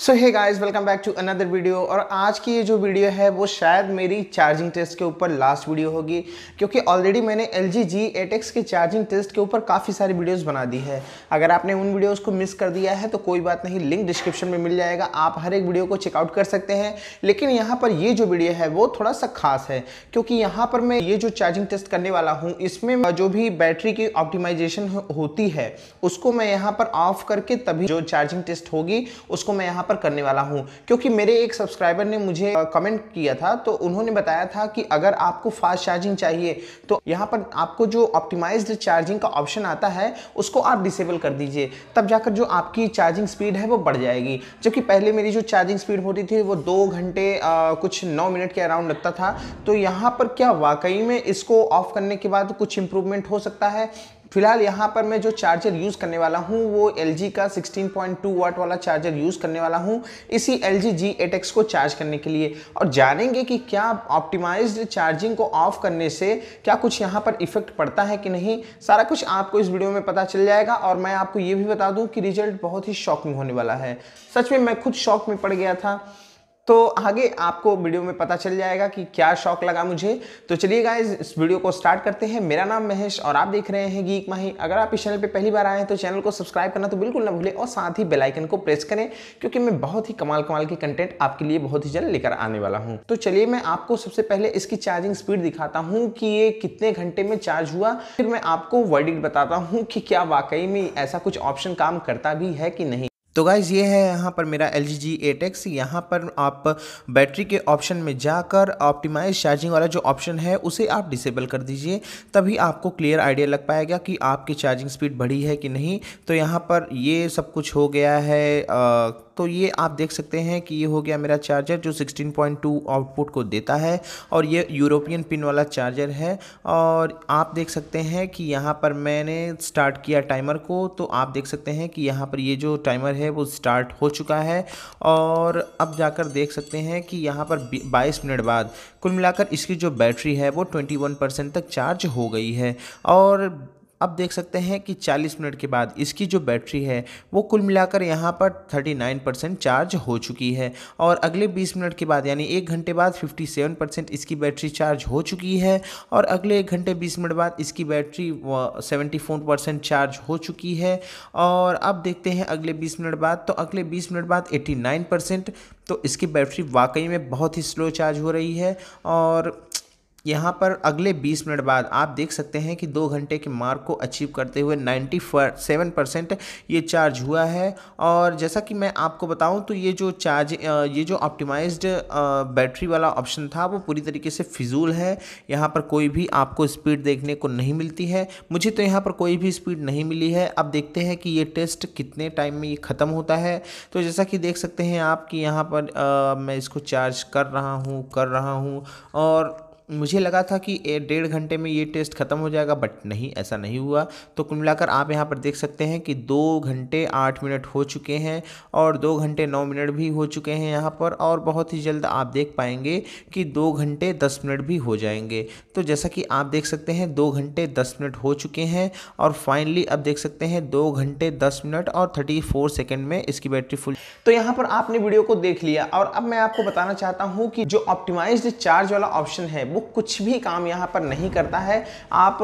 so hey guys welcome back to another video और आज की ये जो वीडियो है वो शायद मेरी चार्जिंग टेस्ट के ऊपर लास्ट वीडियो होगी क्योंकि ऑलरेडी मैंने एल जी जी के चार्जिंग टेस्ट के ऊपर काफ़ी सारी वीडियोस बना दी है अगर आपने उन वीडियोस को मिस कर दिया है तो कोई बात नहीं लिंक डिस्क्रिप्शन में मिल जाएगा आप हर एक वीडियो को चेकआउट कर सकते हैं लेकिन यहाँ पर ये जो वीडियो है वो थोड़ा सा खास है क्योंकि यहाँ पर मैं ये जो चार्जिंग टेस्ट करने वाला हूँ इसमें जो भी बैटरी की ऑप्टिमाइजेशन होती है उसको मैं यहाँ पर ऑफ करके तभी जो चार्जिंग टेस्ट होगी उसको मैं यहाँ पर करने वाला हूँ क्योंकि मेरे एक सब्सक्राइबर ने मुझे कमेंट किया था तो उन्होंने बताया था कि अगर आपको फास्ट चार्जिंग चाहिए तो यहाँ पर आपको जो ऑप्टिमाइज चार्जिंग का ऑप्शन आता है उसको आप डिसेबल कर दीजिए तब जाकर जो आपकी चार्जिंग स्पीड है वो बढ़ जाएगी जबकि पहले मेरी जो चार्जिंग स्पीड होती थी वो दो घंटे कुछ नौ मिनट के अराउंड लगता था तो यहाँ पर क्या वाकई में इसको ऑफ करने के बाद कुछ इम्प्रूवमेंट हो सकता है फिलहाल यहाँ पर मैं जो चार्जर यूज़ करने वाला हूँ वो एल का 16.2 वाट वाला चार्जर यूज़ करने वाला हूँ इसी एल जी जी को चार्ज करने के लिए और जानेंगे कि क्या ऑप्टिमाइज्ड चार्जिंग को ऑफ करने से क्या कुछ यहाँ पर इफेक्ट पड़ता है कि नहीं सारा कुछ आपको इस वीडियो में पता चल जाएगा और मैं आपको ये भी बता दूँ कि रिजल्ट बहुत ही शॉकिंग होने वाला है सच में मैं खुद शॉक में पड़ गया था तो आगे आपको वीडियो में पता चल जाएगा कि क्या शौक लगा मुझे तो चलिए गाइज इस वीडियो को स्टार्ट करते हैं मेरा नाम महेश और आप देख रहे हैं गीक माही अगर आप इस चैनल पे पहली बार आए हैं तो चैनल को सब्सक्राइब करना तो बिल्कुल ना भूलें और साथ ही बेलाइकन को प्रेस करें क्योंकि मैं बहुत ही कमाल कमाल के कंटेंट आपके लिए बहुत ही जल्द लेकर आने वाला हूँ तो चलिए मैं आपको सबसे पहले इसकी चार्जिंग स्पीड दिखाता हूँ कि ये कितने घंटे में चार्ज हुआ फिर मैं आपको वर्डिक्ट बताता हूँ कि क्या वाकई में ऐसा कुछ ऑप्शन काम करता भी है कि नहीं तो गाइज़ ये है यहाँ पर मेरा L G G eight X यहाँ पर आप बैटरी के ऑप्शन में जाकर ऑप्टिमाइज चार्जिंग वाला जो ऑप्शन है उसे आप डिसेबल कर दीजिए तभी आपको क्लियर आइडिया लग पाएगा कि आपकी चार्जिंग स्पीड बढ़ी है कि नहीं तो यहाँ पर ये सब कुछ हो गया है आ, तो ये आप देख सकते हैं कि ये हो गया मेरा चार्जर जो 16.2 आउटपुट को देता है और ये यूरोपियन पिन वाला चार्जर है और आप देख सकते हैं कि यहाँ पर मैंने स्टार्ट किया टाइमर को तो आप देख सकते हैं कि यहाँ पर ये जो टाइमर है वो स्टार्ट हो चुका है और अब जाकर देख सकते हैं कि यहाँ पर बाईस मिनट बाद कुल मिलाकर इसकी जो बैटरी है वो ट्वेंटी तक चार्ज हो गई है और अब देख सकते हैं कि 40 मिनट के बाद इसकी जो बैटरी है वो कुल मिलाकर यहाँ पर 39 परसेंट चार्ज हो चुकी है और अगले 20 मिनट के बाद यानी एक घंटे बाद 57 परसेंट इसकी बैटरी चार्ज हो चुकी है और अगले एक घंटे 20 मिनट बाद इसकी बैटरी 74 परसेंट चार्ज हो चुकी है और अब देखते हैं अगले बीस मिनट बाद तो अगले बीस मिनट बाद एट्टी परसेंट तो इसकी बैटरी वाकई में बहुत ही स्लो चार्ज हो रही है और यहाँ पर अगले 20 मिनट बाद आप देख सकते हैं कि दो घंटे के मार्क को अचीव करते हुए 97 परसेंट ये चार्ज हुआ है और जैसा कि मैं आपको बताऊं तो ये जो चार्ज ये जो ऑप्टिमाइज्ड बैटरी वाला ऑप्शन था वो पूरी तरीके से फिजूल है यहाँ पर कोई भी आपको स्पीड देखने को नहीं मिलती है मुझे तो यहाँ पर कोई भी स्पीड नहीं मिली है अब देखते हैं कि ये टेस्ट कितने टाइम में ये ख़त्म होता है तो जैसा कि देख सकते हैं आप कि यहाँ पर आ, मैं इसको चार्ज कर रहा हूँ कर रहा हूँ और मुझे लगा था कि डेढ़ घंटे में ये टेस्ट ख़त्म हो जाएगा बट नहीं ऐसा नहीं हुआ तो कुल मिलाकर आप यहाँ पर देख सकते हैं कि दो घंटे आठ मिनट हो चुके हैं और दो घंटे नौ मिनट भी हो चुके हैं यहाँ पर और बहुत ही जल्द आप देख पाएंगे कि दो घंटे दस मिनट भी हो जाएंगे तो जैसा कि आप देख सकते हैं दो घंटे दस मिनट हो चुके हैं और फाइनली अब देख सकते हैं दो घंटे दस मिनट और थर्टी फोर सेकेंड में इसकी बैटरी फुल तो यहाँ पर आपने वीडियो को देख लिया और अब मैं आपको बताना चाहता हूँ कि जो ऑप्टिमाइज चार्ज वाला ऑप्शन है वो वो कुछ भी काम यहाँ पर नहीं करता है आप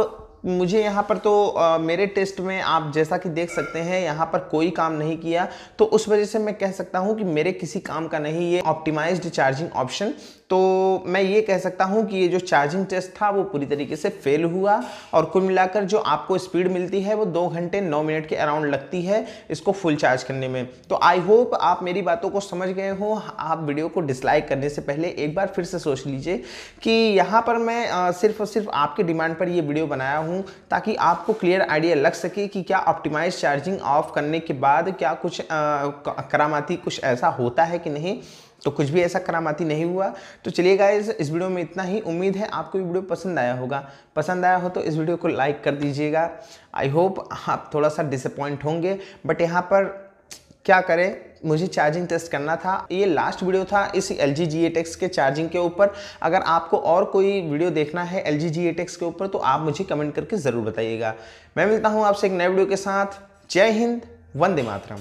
मुझे यहाँ पर तो आ, मेरे टेस्ट में आप जैसा कि देख सकते हैं यहाँ पर कोई काम नहीं किया तो उस वजह से मैं कह सकता हूँ कि मेरे किसी काम का नहीं ये ऑप्टिमाइज्ड चार्जिंग ऑप्शन तो मैं ये कह सकता हूँ कि ये जो चार्जिंग टेस्ट था वो पूरी तरीके से फेल हुआ और कुल मिलाकर जो आपको स्पीड मिलती है वो दो घंटे नौ मिनट के अराउंड लगती है इसको फुल चार्ज करने में तो आई होप आप मेरी बातों को समझ गए हो आप वीडियो को डिसलाइक करने से पहले एक बार फिर से सोच लीजिए कि यहाँ पर मैं सिर्फ और सिर्फ आपके डिमांड पर ये वीडियो बनाया हूँ हूँ ताकि आपको क्लियर आइडिया लग सके कि क्या ऑप्टिमाइज चार्जिंग ऑफ करने के बाद क्या कुछ करामाती कुछ ऐसा होता है कि नहीं तो कुछ भी ऐसा करामाती नहीं हुआ तो चलिए गाइज इस वीडियो में इतना ही उम्मीद है आपको ये वीडियो पसंद आया होगा पसंद आया हो तो इस वीडियो को लाइक कर दीजिएगा आई होप आप थोड़ा सा डिसअपॉइंट होंगे बट यहाँ पर क्या करें मुझे चार्जिंग टेस्ट करना था ये लास्ट वीडियो था इस एल जी जी के चार्जिंग के ऊपर अगर आपको और कोई वीडियो देखना है एल जी जी के ऊपर तो आप मुझे कमेंट करके ज़रूर बताइएगा मैं मिलता हूँ आपसे एक नए वीडियो के साथ जय हिंद वंदे मातरम